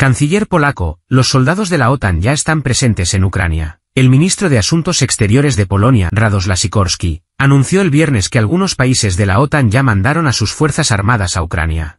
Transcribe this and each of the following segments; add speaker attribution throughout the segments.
Speaker 1: Canciller polaco, los soldados de la OTAN ya están presentes en Ucrania. El ministro de Asuntos Exteriores de Polonia, Radoslaw Sikorski, anunció el viernes que algunos países de la OTAN ya mandaron a sus fuerzas armadas a Ucrania.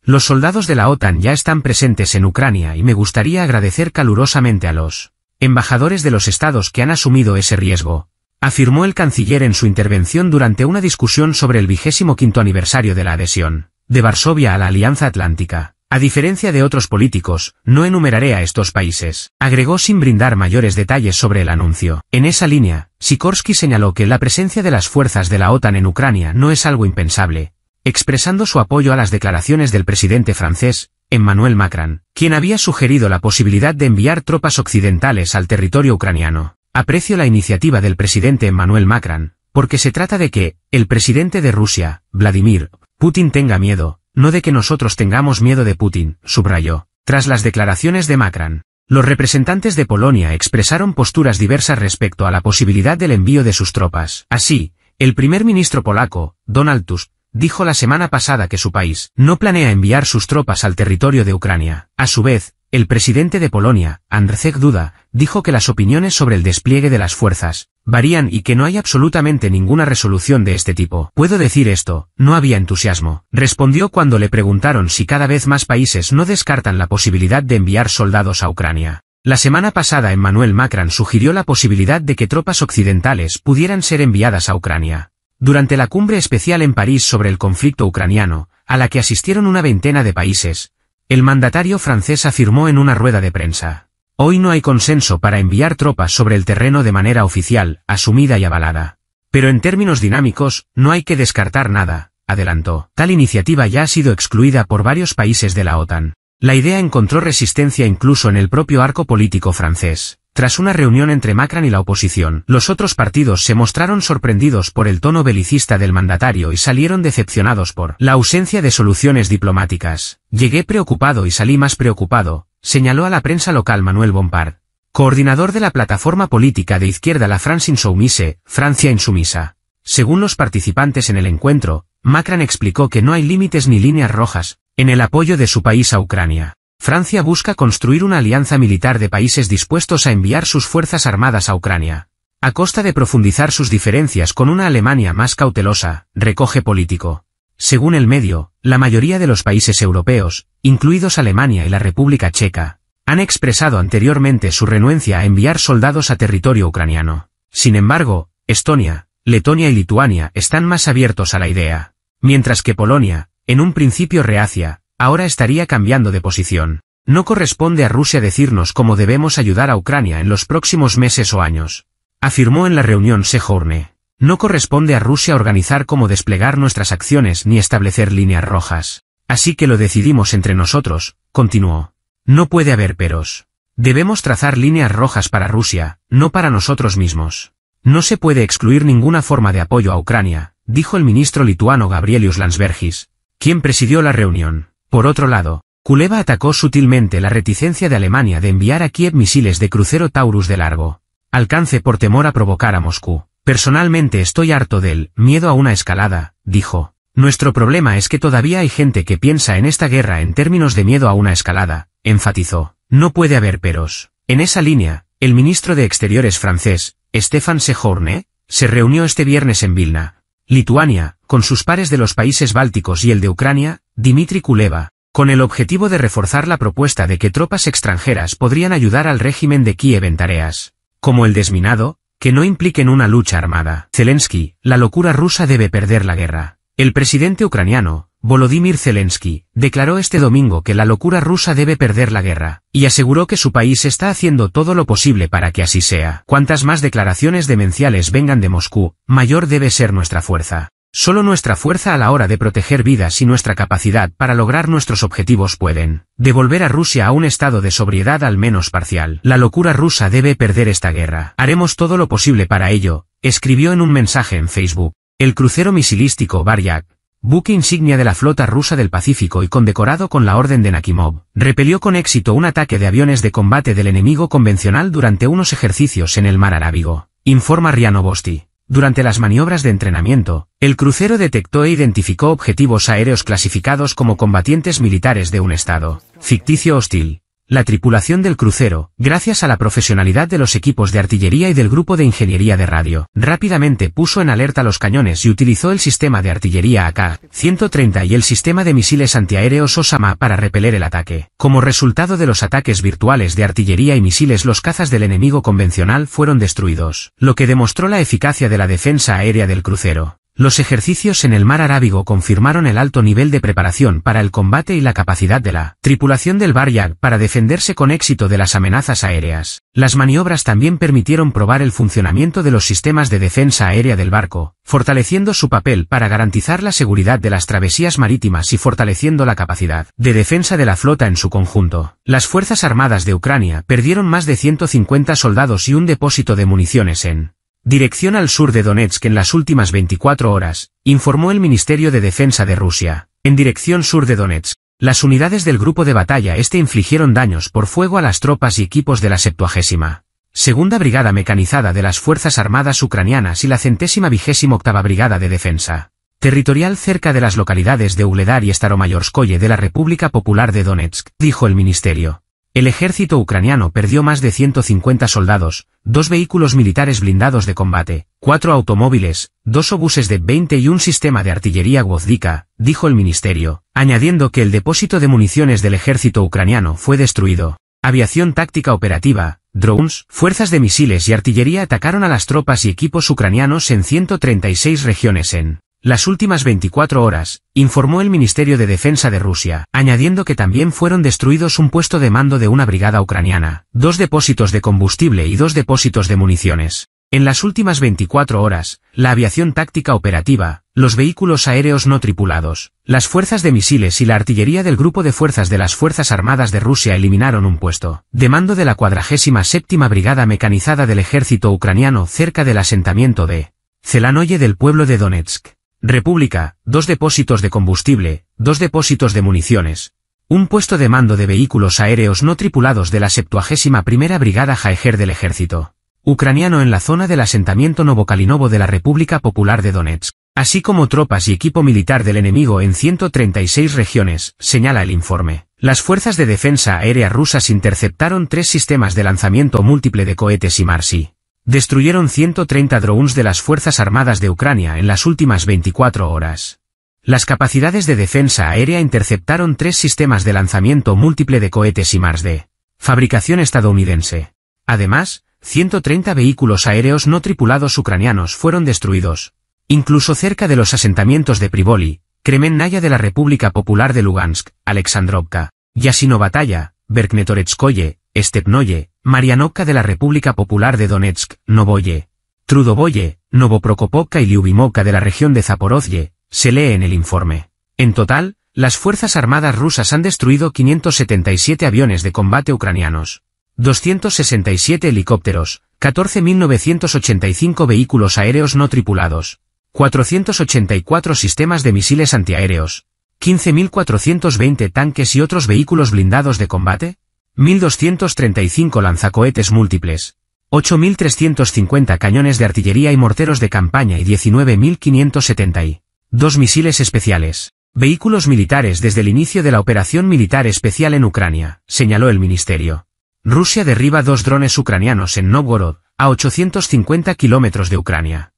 Speaker 1: Los soldados de la OTAN ya están presentes en Ucrania y me gustaría agradecer calurosamente a los embajadores de los estados que han asumido ese riesgo, afirmó el canciller en su intervención durante una discusión sobre el vigésimo quinto aniversario de la adhesión de Varsovia a la Alianza Atlántica. A diferencia de otros políticos, no enumeraré a estos países, agregó sin brindar mayores detalles sobre el anuncio. En esa línea, Sikorsky señaló que la presencia de las fuerzas de la OTAN en Ucrania no es algo impensable, expresando su apoyo a las declaraciones del presidente francés, Emmanuel Macron, quien había sugerido la posibilidad de enviar tropas occidentales al territorio ucraniano. Aprecio la iniciativa del presidente Emmanuel Macron, porque se trata de que, el presidente de Rusia, Vladimir Putin tenga miedo, no de que nosotros tengamos miedo de Putin, subrayó. Tras las declaraciones de Macron, los representantes de Polonia expresaron posturas diversas respecto a la posibilidad del envío de sus tropas. Así, el primer ministro polaco, Donald Tusk, dijo la semana pasada que su país no planea enviar sus tropas al territorio de Ucrania. A su vez, el presidente de Polonia, Andrzej Duda, dijo que las opiniones sobre el despliegue de las fuerzas varían y que no hay absolutamente ninguna resolución de este tipo. Puedo decir esto, no había entusiasmo. Respondió cuando le preguntaron si cada vez más países no descartan la posibilidad de enviar soldados a Ucrania. La semana pasada Emmanuel Macron sugirió la posibilidad de que tropas occidentales pudieran ser enviadas a Ucrania. Durante la cumbre especial en París sobre el conflicto ucraniano, a la que asistieron una veintena de países, el mandatario francés afirmó en una rueda de prensa. Hoy no hay consenso para enviar tropas sobre el terreno de manera oficial, asumida y avalada. Pero en términos dinámicos, no hay que descartar nada, adelantó. Tal iniciativa ya ha sido excluida por varios países de la OTAN. La idea encontró resistencia incluso en el propio arco político francés. Tras una reunión entre Macron y la oposición, los otros partidos se mostraron sorprendidos por el tono belicista del mandatario y salieron decepcionados por la ausencia de soluciones diplomáticas. Llegué preocupado y salí más preocupado, señaló a la prensa local Manuel Bompard, coordinador de la plataforma política de izquierda La France Insoumise, Francia Insumisa. Según los participantes en el encuentro, Macron explicó que no hay límites ni líneas rojas en el apoyo de su país a Ucrania. Francia busca construir una alianza militar de países dispuestos a enviar sus fuerzas armadas a Ucrania, a costa de profundizar sus diferencias con una Alemania más cautelosa, recoge político. Según el medio, la mayoría de los países europeos, incluidos Alemania y la República Checa, han expresado anteriormente su renuencia a enviar soldados a territorio ucraniano. Sin embargo, Estonia, Letonia y Lituania están más abiertos a la idea, mientras que Polonia, en un principio reacia, ahora estaría cambiando de posición. No corresponde a Rusia decirnos cómo debemos ayudar a Ucrania en los próximos meses o años, afirmó en la reunión Sejorne. No corresponde a Rusia organizar cómo desplegar nuestras acciones ni establecer líneas rojas. Así que lo decidimos entre nosotros, continuó. No puede haber peros. Debemos trazar líneas rojas para Rusia, no para nosotros mismos. No se puede excluir ninguna forma de apoyo a Ucrania, dijo el ministro lituano Gabrielius Landsbergis, quien presidió la reunión. Por otro lado, Kuleva atacó sutilmente la reticencia de Alemania de enviar a Kiev misiles de crucero Taurus de largo alcance por temor a provocar a Moscú. Personalmente estoy harto del miedo a una escalada, dijo. Nuestro problema es que todavía hay gente que piensa en esta guerra en términos de miedo a una escalada, enfatizó. No puede haber peros. En esa línea, el ministro de Exteriores francés, Stéphane Sejourne, se reunió este viernes en Vilna, Lituania, con sus pares de los países bálticos y el de Ucrania, Dmitry Kuleva, con el objetivo de reforzar la propuesta de que tropas extranjeras podrían ayudar al régimen de Kiev en tareas, como el desminado, que no impliquen una lucha armada. Zelensky, la locura rusa debe perder la guerra. El presidente ucraniano, Volodymyr Zelensky, declaró este domingo que la locura rusa debe perder la guerra, y aseguró que su país está haciendo todo lo posible para que así sea. Cuantas más declaraciones demenciales vengan de Moscú, mayor debe ser nuestra fuerza. Solo nuestra fuerza a la hora de proteger vidas y nuestra capacidad para lograr nuestros objetivos pueden devolver a Rusia a un estado de sobriedad al menos parcial. La locura rusa debe perder esta guerra. Haremos todo lo posible para ello, escribió en un mensaje en Facebook. El crucero misilístico Baryak, buque insignia de la flota rusa del Pacífico y condecorado con la Orden de Nakimov, repelió con éxito un ataque de aviones de combate del enemigo convencional durante unos ejercicios en el mar Arábigo, informa Rianovosti. Durante las maniobras de entrenamiento, el crucero detectó e identificó objetivos aéreos clasificados como combatientes militares de un estado ficticio hostil, la tripulación del crucero, gracias a la profesionalidad de los equipos de artillería y del grupo de ingeniería de radio, rápidamente puso en alerta los cañones y utilizó el sistema de artillería AK-130 y el sistema de misiles antiaéreos Osama para repeler el ataque. Como resultado de los ataques virtuales de artillería y misiles los cazas del enemigo convencional fueron destruidos, lo que demostró la eficacia de la defensa aérea del crucero. Los ejercicios en el mar Arábigo confirmaron el alto nivel de preparación para el combate y la capacidad de la tripulación del Baryak para defenderse con éxito de las amenazas aéreas. Las maniobras también permitieron probar el funcionamiento de los sistemas de defensa aérea del barco, fortaleciendo su papel para garantizar la seguridad de las travesías marítimas y fortaleciendo la capacidad de defensa de la flota en su conjunto. Las Fuerzas Armadas de Ucrania perdieron más de 150 soldados y un depósito de municiones en Dirección al sur de Donetsk en las últimas 24 horas, informó el Ministerio de Defensa de Rusia. En dirección sur de Donetsk, las unidades del grupo de batalla este infligieron daños por fuego a las tropas y equipos de la 70 Segunda Brigada Mecanizada de las Fuerzas Armadas Ucranianas y la centésima vigésima octava Brigada de Defensa territorial cerca de las localidades de Uledar y Staromayorskoye de la República Popular de Donetsk, dijo el ministerio. El ejército ucraniano perdió más de 150 soldados, dos vehículos militares blindados de combate, cuatro automóviles, dos obuses de 20 y un sistema de artillería guazdica, dijo el ministerio, añadiendo que el depósito de municiones del ejército ucraniano fue destruido. Aviación táctica operativa, drones, fuerzas de misiles y artillería atacaron a las tropas y equipos ucranianos en 136 regiones en las últimas 24 horas, informó el Ministerio de Defensa de Rusia, añadiendo que también fueron destruidos un puesto de mando de una brigada ucraniana, dos depósitos de combustible y dos depósitos de municiones. En las últimas 24 horas, la aviación táctica operativa, los vehículos aéreos no tripulados, las fuerzas de misiles y la artillería del grupo de fuerzas de las Fuerzas Armadas de Rusia eliminaron un puesto de mando de la 47 Brigada Mecanizada del Ejército Ucraniano cerca del asentamiento de Zelanoye del pueblo de Donetsk. República, dos depósitos de combustible, dos depósitos de municiones, un puesto de mando de vehículos aéreos no tripulados de la 71 Brigada Jaeger del Ejército ucraniano en la zona del asentamiento Novokalinovo de la República Popular de Donetsk, así como tropas y equipo militar del enemigo en 136 regiones, señala el informe. Las fuerzas de defensa aérea rusas interceptaron tres sistemas de lanzamiento múltiple de cohetes y Marsi, destruyeron 130 drones de las Fuerzas Armadas de Ucrania en las últimas 24 horas. Las capacidades de defensa aérea interceptaron tres sistemas de lanzamiento múltiple de cohetes y Mars de fabricación estadounidense. Además, 130 vehículos aéreos no tripulados ucranianos fueron destruidos, incluso cerca de los asentamientos de Privoli, Kremennaya de la República Popular de Lugansk, Alexandrovka, Yasino Batalla, Berknetoretskoye, Stepnoye, Marianovka de la República Popular de Donetsk, Novoye, Trudovoye, Novoprokopovka y Lyubimovka de la región de Zaporozhye, se lee en el informe. En total, las Fuerzas Armadas rusas han destruido 577 aviones de combate ucranianos, 267 helicópteros, 14.985 vehículos aéreos no tripulados, 484 sistemas de misiles antiaéreos, 15.420 tanques y otros vehículos blindados de combate, 1.235 lanzacohetes múltiples, 8.350 cañones de artillería y morteros de campaña y 19.570 Dos misiles especiales. Vehículos militares desde el inicio de la operación militar especial en Ucrania, señaló el ministerio. Rusia derriba dos drones ucranianos en Novgorod, a 850 kilómetros de Ucrania.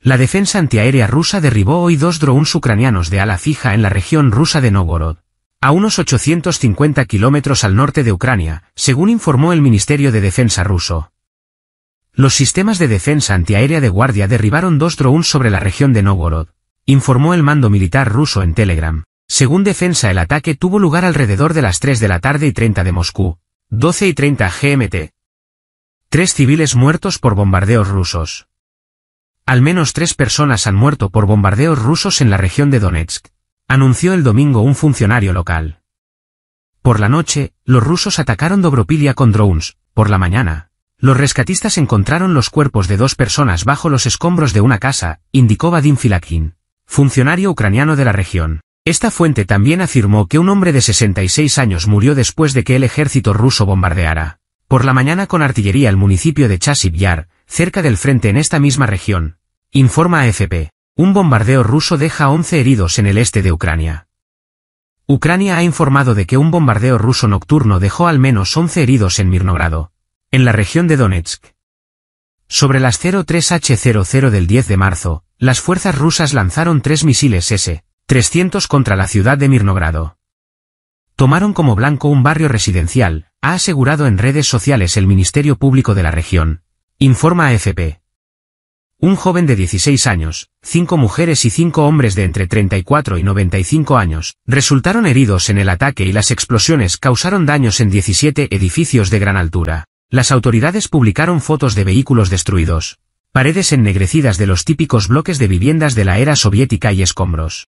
Speaker 1: La defensa antiaérea rusa derribó hoy dos drones ucranianos de ala fija en la región rusa de Novgorod, a unos 850 kilómetros al norte de Ucrania, según informó el Ministerio de Defensa ruso. Los sistemas de defensa antiaérea de guardia derribaron dos drones sobre la región de Novgorod, informó el mando militar ruso en Telegram. Según defensa el ataque tuvo lugar alrededor de las 3 de la tarde y 30 de Moscú, 12 y 30 GMT. Tres civiles muertos por bombardeos rusos. Al menos tres personas han muerto por bombardeos rusos en la región de Donetsk anunció el domingo un funcionario local. Por la noche, los rusos atacaron Dobropilia con drones, por la mañana. Los rescatistas encontraron los cuerpos de dos personas bajo los escombros de una casa, indicó Vadim Filakin, funcionario ucraniano de la región. Esta fuente también afirmó que un hombre de 66 años murió después de que el ejército ruso bombardeara. Por la mañana con artillería el municipio de Chasiv Yar, cerca del frente en esta misma región. Informa AFP. Un bombardeo ruso deja 11 heridos en el este de Ucrania. Ucrania ha informado de que un bombardeo ruso nocturno dejó al menos 11 heridos en Mirnogrado, en la región de Donetsk. Sobre las 03H00 del 10 de marzo, las fuerzas rusas lanzaron tres misiles S-300 contra la ciudad de Mirnogrado. Tomaron como blanco un barrio residencial, ha asegurado en redes sociales el Ministerio Público de la región. Informa AFP. Un joven de 16 años, cinco mujeres y cinco hombres de entre 34 y 95 años, resultaron heridos en el ataque y las explosiones causaron daños en 17 edificios de gran altura. Las autoridades publicaron fotos de vehículos destruidos, paredes ennegrecidas de los típicos bloques de viviendas de la era soviética y escombros.